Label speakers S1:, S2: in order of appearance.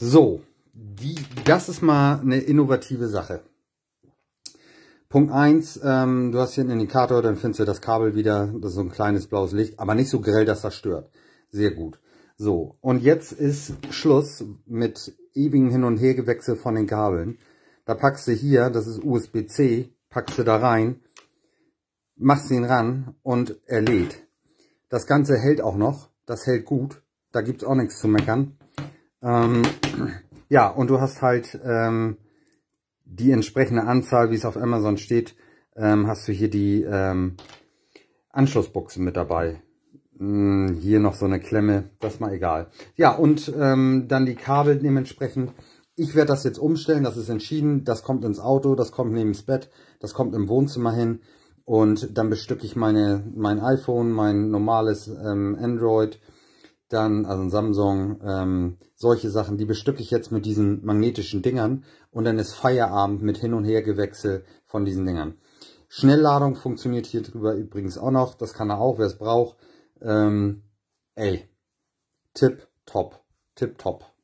S1: So, die, das ist mal eine innovative Sache. Punkt eins: ähm, du hast hier einen Indikator, dann findest du das Kabel wieder, das ist so ein kleines blaues Licht, aber nicht so grell, dass das stört. Sehr gut. So, und jetzt ist Schluss mit ewigen Hin- und Hergewechsel von den Kabeln. Da packst du hier, das ist USB-C, packst du da rein, machst ihn ran und er lädt. Das Ganze hält auch noch, das hält gut, da gibt's auch nichts zu meckern. Ähm, ja, und du hast halt ähm, die entsprechende Anzahl, wie es auf Amazon steht, ähm, hast du hier die ähm, Anschlussbuchsen mit dabei. Hm, hier noch so eine Klemme, das mal egal. Ja, und ähm, dann die Kabel dementsprechend. Ich werde das jetzt umstellen, das ist entschieden. Das kommt ins Auto, das kommt neben das Bett, das kommt im Wohnzimmer hin. Und dann bestücke ich meine, mein iPhone, mein normales ähm, Android, dann, also ein Samsung, ähm, solche Sachen, die bestücke ich jetzt mit diesen magnetischen Dingern und dann ist Feierabend mit Hin- und Hergewechsel von diesen Dingern. Schnellladung funktioniert hier drüber übrigens auch noch, das kann er auch, wer es braucht. Ähm, ey, tip top, tip top.